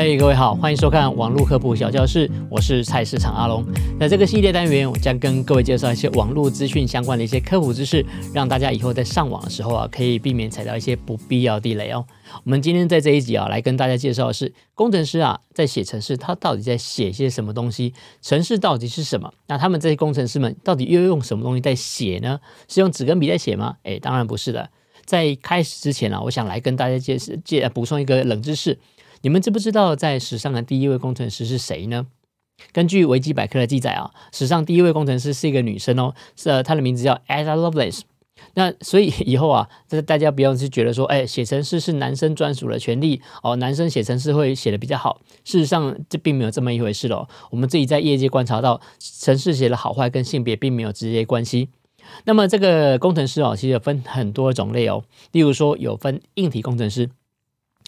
嘿，各位好，欢迎收看网络科普小教室，我是菜市场阿龙。那这个系列单元，我将跟各位介绍一些网络资讯相关的一些科普知识，让大家以后在上网的时候啊，可以避免踩到一些不必要地雷哦。我们今天在这一集啊，来跟大家介绍的是工程师啊，在写程式，他到底在写些什么东西？程式到底是什么？那他们这些工程师们到底又用什么东西在写呢？是用纸跟笔在写吗？哎，当然不是的。在开始之前呢，我想来跟大家介绍，介补充一个冷知识。你们知不知道，在史上的第一位工程师是谁呢？根据维基百科的记载啊，史上第一位工程师是一个女生哦，呃，她的名字叫 Ada Lovelace。那所以以后啊，这大家不要去觉得说，哎，写程式是男生专属的权利哦，男生写程式会写的比较好。事实上，这并没有这么一回事哦。我们自己在业界观察到，程式写的好坏跟性别并没有直接关系。那么，这个工程师哦，其实分很多种类哦，例如说有分硬体工程师。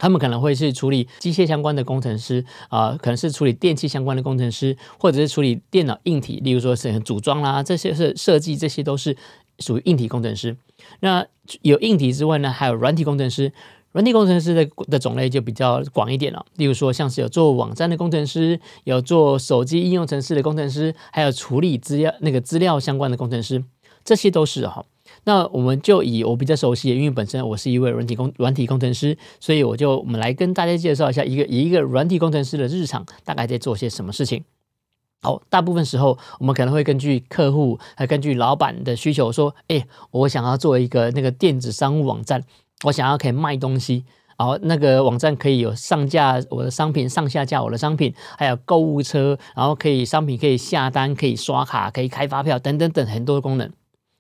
他们可能会去处理机械相关的工程师啊，可能是处理电器相关的工程师，或者是处理电脑硬体，例如说是组装啦，这些是设计，这些都是属于硬体工程师。那有硬体之外呢，还有软体工程师，软体工程师的的种类就比较广一点了。例如说像是有做网站的工程师，有做手机应用程式的工程师，还有处理资料那个资料相关的工程师，这些都是哈。那我们就以我比较熟悉，因为本身我是一位软体工软体工程师，所以我就我们来跟大家介绍一下一个以一个软体工程师的日常大概在做些什么事情。好，大部分时候我们可能会根据客户，还根据老板的需求说，哎，我想要做一个那个电子商务网站，我想要可以卖东西，然后那个网站可以有上架我的商品、上下架我的商品，还有购物车，然后可以商品可以下单、可以刷卡、可以开发票等等等很多功能。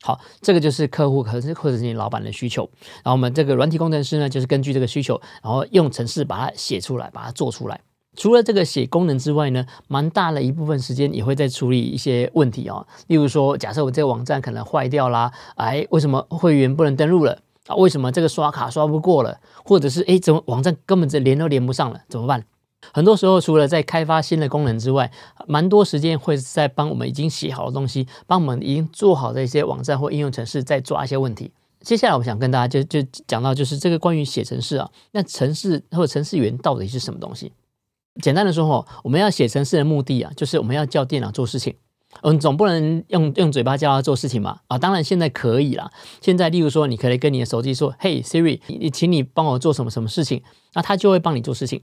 好，这个就是客户可是或者是你老板的需求，然后我们这个软体工程师呢，就是根据这个需求，然后用程式把它写出来，把它做出来。除了这个写功能之外呢，蛮大的一部分时间也会在处理一些问题啊，例如说，假设我这个网站可能坏掉啦，哎，为什么会员不能登录了？啊，为什么这个刷卡刷不过了？或者是哎，怎么网站根本就连都连不上了？怎么办？很多时候，除了在开发新的功能之外，蛮多时间会在帮我们已经写好的东西，帮我们已经做好的一些网站或应用程式，在抓一些问题。接下来，我想跟大家就就讲到，就是这个关于写程式啊，那程式或者程式员到底是什么东西？简单的说，哦，我们要写程式的目的啊，就是我们要叫电脑做事情。嗯，总不能用用嘴巴教他做事情嘛。啊，当然现在可以啦。现在，例如说，你可以跟你的手机说：“嘿，Siri，你请你帮我做什么什么事情？”那他就会帮你做事情。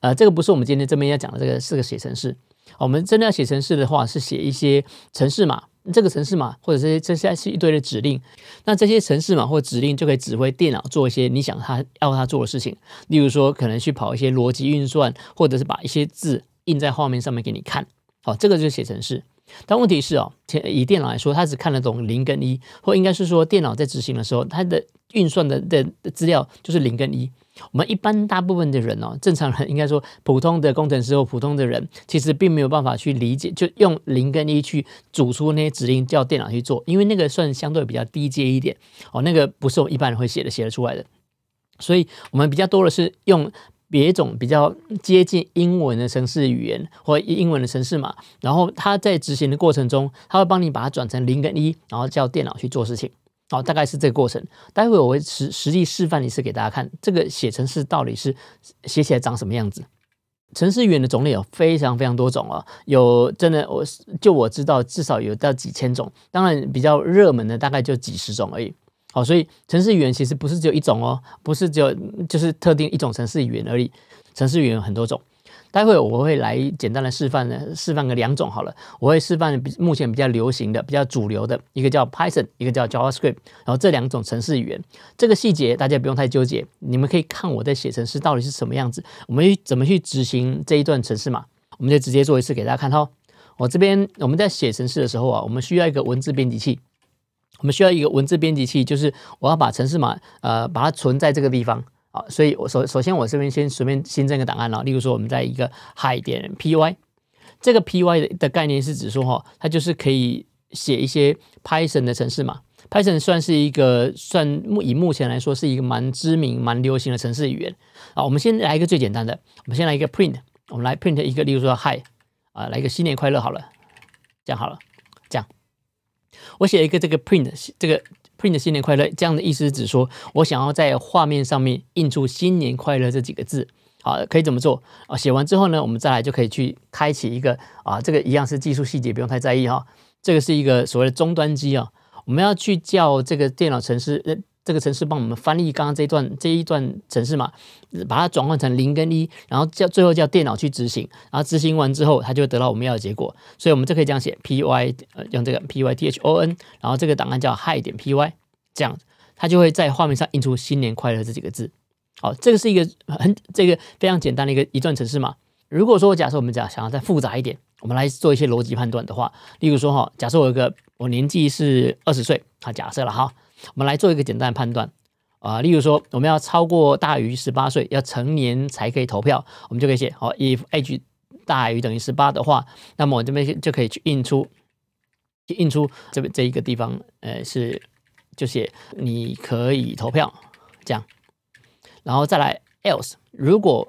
呃，这个不是我们今天这边要讲的这个四个写程式。我们真的要写程式的话，是写一些程式码，这个程式码或者是这些是一堆的指令。那这些程式码或指令就可以指挥电脑做一些你想它要它做的事情。例如说，可能去跑一些逻辑运算，或者是把一些字印在画面上面给你看。好，这个就是写程式。但问题是哦，以电脑来说，它只看得懂零跟一，或应该是说，电脑在执行的时候，它的运算的的资料就是零跟一。我们一般大部分的人哦，正常人应该说普通的工程师或普通的人，其实并没有办法去理解，就用零跟一去组出那些指令叫电脑去做，因为那个算相对比较低阶一点哦，那个不是我们一般人会写的、写得出来的。所以我们比较多的是用别种比较接近英文的程式语言或英文的程式码，然后它在执行的过程中，它会帮你把它转成零跟一，然后叫电脑去做事情。哦，大概是这个过程。待会我会实实际示范一次给大家看，这个写程式到底是写起来长什么样子。程式语言的种类有非常非常多种哦，有真的我，就我知道至少有到几千种。当然比较热门的大概就几十种而已。好，所以程式语言其实不是只有一种哦，不是只有就是特定一种程式语言而已。程式语言有很多种。待会我会来简单的示范呢，示范个两种好了。我会示范目前比较流行的、比较主流的一个叫 Python，一个叫 JavaScript，然后这两种程式语言。这个细节大家不用太纠结，你们可以看我在写程式到底是什么样子，我们怎么去执行这一段程式码，我们就直接做一次给大家看。哈。我这边我们在写程式的时候啊，我们需要一个文字编辑器，我们需要一个文字编辑器，就是我要把程式码呃把它存在这个地方。啊，所以我首首先我这边先随便新增一个档案了。例如说，我们在一个 hi.py 点这个 py 的的概念是指说哈，它就是可以写一些 Python 的程式嘛。Python 算是一个算目以目前来说是一个蛮知名、蛮流行的城市语言。啊。我们先来一个最简单的，我们先来一个 print，我们来 print 一个，例如说 hi，啊，来一个新年快乐好了，这样好了，这样。我写一个这个 print 这个。print 新年快乐这样的意思，指说我想要在画面上面印出新年快乐这几个字。好，可以怎么做啊？写完之后呢，我们再来就可以去开启一个啊，这个一样是技术细节，不用太在意哈。这个是一个所谓的终端机啊，我们要去叫这个电脑程式。这个程式帮我们翻译刚刚这段这一段程式嘛，把它转换成零跟一，然后叫最后叫电脑去执行，然后执行完之后，它就得到我们要的结果。所以，我们就可以这样写 P Y，呃，用这个 P Y T H O N，然后这个档案叫 hi 点 P Y，这样它就会在画面上印出“新年快乐”这几个字。好，这个是一个很这个非常简单的一个一段程式嘛。如果说假设我们想想要再复杂一点，我们来做一些逻辑判断的话，例如说哈，假设我有个我年纪是二十岁，啊，假设了哈。我们来做一个简单的判断啊，例如说我们要超过大于十八岁，要成年才可以投票，我们就可以写好 if age 大于等于十八的话，那么我这边就可以去印出，印出这边这一个地方，呃，是就写你可以投票这样，然后再来 else 如果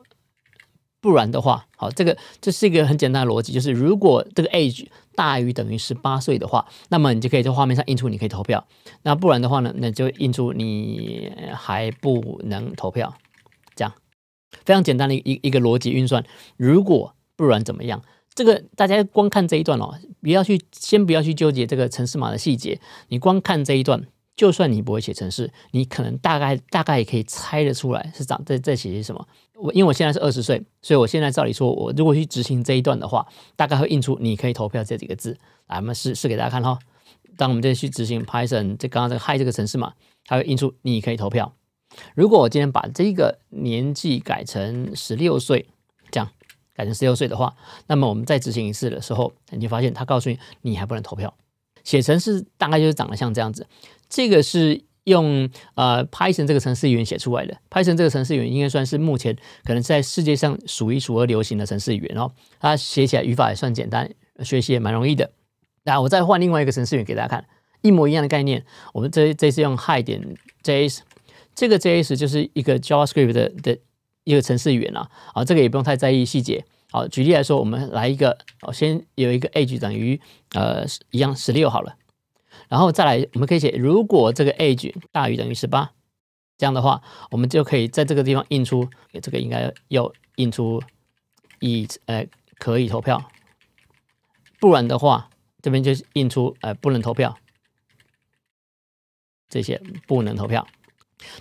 不然的话，好，这个这是一个很简单的逻辑，就是如果这个 age 大于等于十八岁的话，那么你就可以在画面上印出你可以投票。那不然的话呢，那就印出你还不能投票。这样非常简单的一一个逻辑运算。如果不然怎么样？这个大家光看这一段哦，不要去先不要去纠结这个城市码的细节，你光看这一段。就算你不会写程式，你可能大概大概也可以猜得出来是长在在写些什么。我因为我现在是二十岁，所以我现在照理说，我如果去执行这一段的话，大概会印出“你可以投票”这几个字。来，我们试试给大家看哈。当我们这边去执行 Python，这刚刚这个 Hi 这个程式嘛，它会印出“你可以投票”。如果我今天把这个年纪改成十六岁，这样改成十六岁的话，那么我们再执行一次的时候，你发现它告诉你你还不能投票。写程式大概就是长得像这样子。这个是用呃 Python 这个程式语言写出来的。Python 这个程式语言应该算是目前可能在世界上数一数二流行的程式语言哦。它写起来语法也算简单，学习也蛮容易的。那我再换另外一个程式语言给大家看，一模一样的概念。我们这这次用 Hi 点 JS，这个 JS 就是一个 JavaScript 的的一个程式语言啊。啊，这个也不用太在意细节。好，举例来说，我们来一个，哦，先有一个 age 等于呃一样十六好了。然后再来，我们可以写，如果这个 age 大于等于十八，这样的话，我们就可以在这个地方印出，这个应该要印出，已，呃，可以投票。不然的话，这边就印出，呃，不能投票。这些不能投票。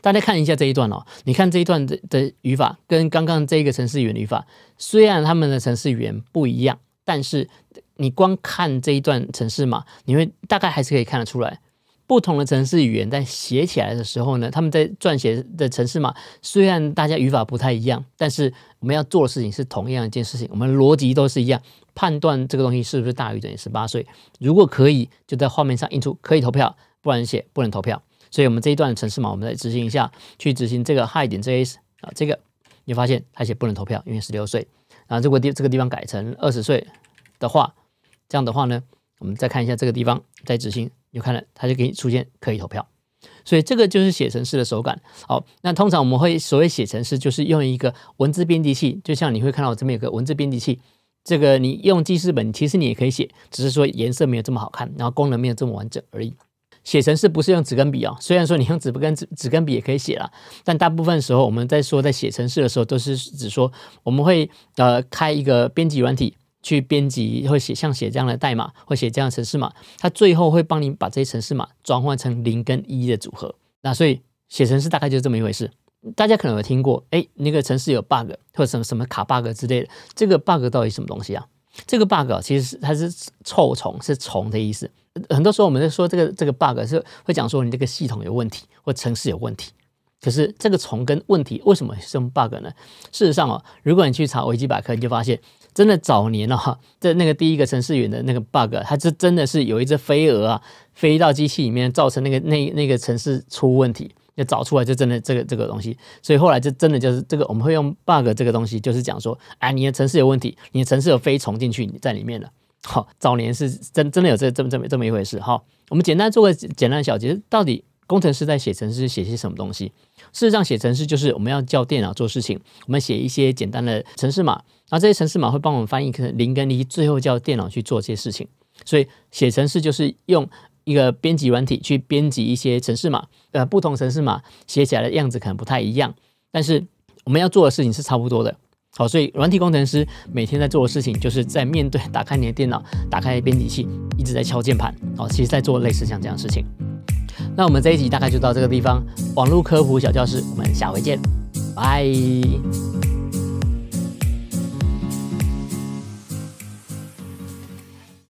大家看一下这一段哦，你看这一段的的语法跟刚刚这个程式语言语法，虽然他们的程式语言不一样，但是。你光看这一段城市码，你会大概还是可以看得出来，不同的城市语言在写起来的时候呢，他们在撰写的城市码虽然大家语法不太一样，但是我们要做的事情是同样一件事情，我们逻辑都是一样，判断这个东西是不是大于等于十八岁，如果可以就在画面上印出可以投票，不然写不能投票。所以我们这一段城市码我们再执行一下，去执行这个 high JS 啊，这个你发现它写不能投票，因为十六岁。然后如果地这个地方改成二十岁的话，这样的话呢，我们再看一下这个地方在执行，有看了，它就给你出现可以投票，所以这个就是写程式的手感。好，那通常我们会所谓写程式，就是用一个文字编辑器，就像你会看到我这边有个文字编辑器，这个你用记事本，其实你也可以写，只是说颜色没有这么好看，然后功能没有这么完整而已。写程式不是用纸跟笔哦，虽然说你用纸跟纸纸跟笔也可以写了，但大部分时候我们在说在写程式的时候，都是只说我们会呃开一个编辑软体。去编辑或写像写这样的代码，或写这样的程式码，它最后会帮你把这些程式码转换成零跟一的组合。那所以写程式大概就是这么一回事。大家可能有听过，哎，那个程式有 bug 或什么什么卡 bug 之类的，这个 bug 到底什么东西啊？这个 bug 其实是它是臭虫，是虫的意思。很多时候我们在说这个这个 bug 是会讲说你这个系统有问题或程式有问题，可是这个虫跟问题为什么是 bug 呢？事实上哦，如果你去查维基百科，你就发现。真的早年啊，在那个第一个城市远的那个 bug，它是真的是有一只飞蛾啊，飞到机器里面，造成那个那那个城市出问题，要找出来就真的这个这个东西。所以后来就真的就是这个，我们会用 bug 这个东西，就是讲说，哎，你的城市有问题，你的城市有飞虫进去在里面了。好，早年是真真的有这这么这么这么一回事。好，我们简单做个简单小结，到底。工程师在写程式写些什么东西？事实上，写程式就是我们要叫电脑做事情。我们写一些简单的程式码，然后这些程式码会帮我们翻译成零跟一，最后叫电脑去做这些事情。所以写程式就是用一个编辑软体去编辑一些程式码。呃，不同程式码写起来的样子可能不太一样，但是我们要做的事情是差不多的。好，所以软体工程师每天在做的事情，就是在面对打开你的电脑，打开编辑器，一直在敲键盘。哦，其实在做类似像这样事情。那我们这一集大概就到这个地方，网络科普小教室，我们下回见，拜。